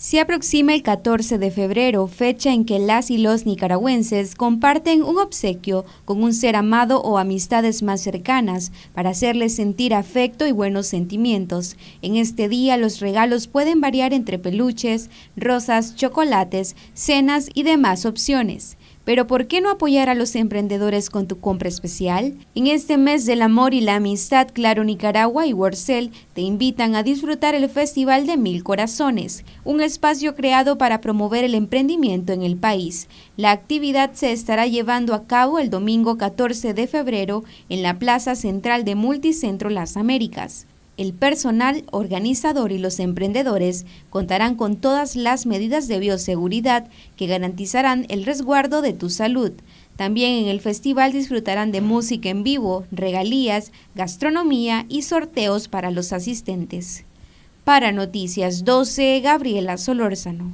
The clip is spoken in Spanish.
Se aproxima el 14 de febrero, fecha en que las y los nicaragüenses comparten un obsequio con un ser amado o amistades más cercanas para hacerles sentir afecto y buenos sentimientos. En este día los regalos pueden variar entre peluches, rosas, chocolates, cenas y demás opciones. Pero ¿por qué no apoyar a los emprendedores con tu compra especial? En este mes del amor y la amistad, Claro Nicaragua y Warcel te invitan a disfrutar el Festival de Mil Corazones, un espacio creado para promover el emprendimiento en el país. La actividad se estará llevando a cabo el domingo 14 de febrero en la Plaza Central de Multicentro Las Américas el personal organizador y los emprendedores contarán con todas las medidas de bioseguridad que garantizarán el resguardo de tu salud. También en el festival disfrutarán de música en vivo, regalías, gastronomía y sorteos para los asistentes. Para Noticias 12, Gabriela Solórzano.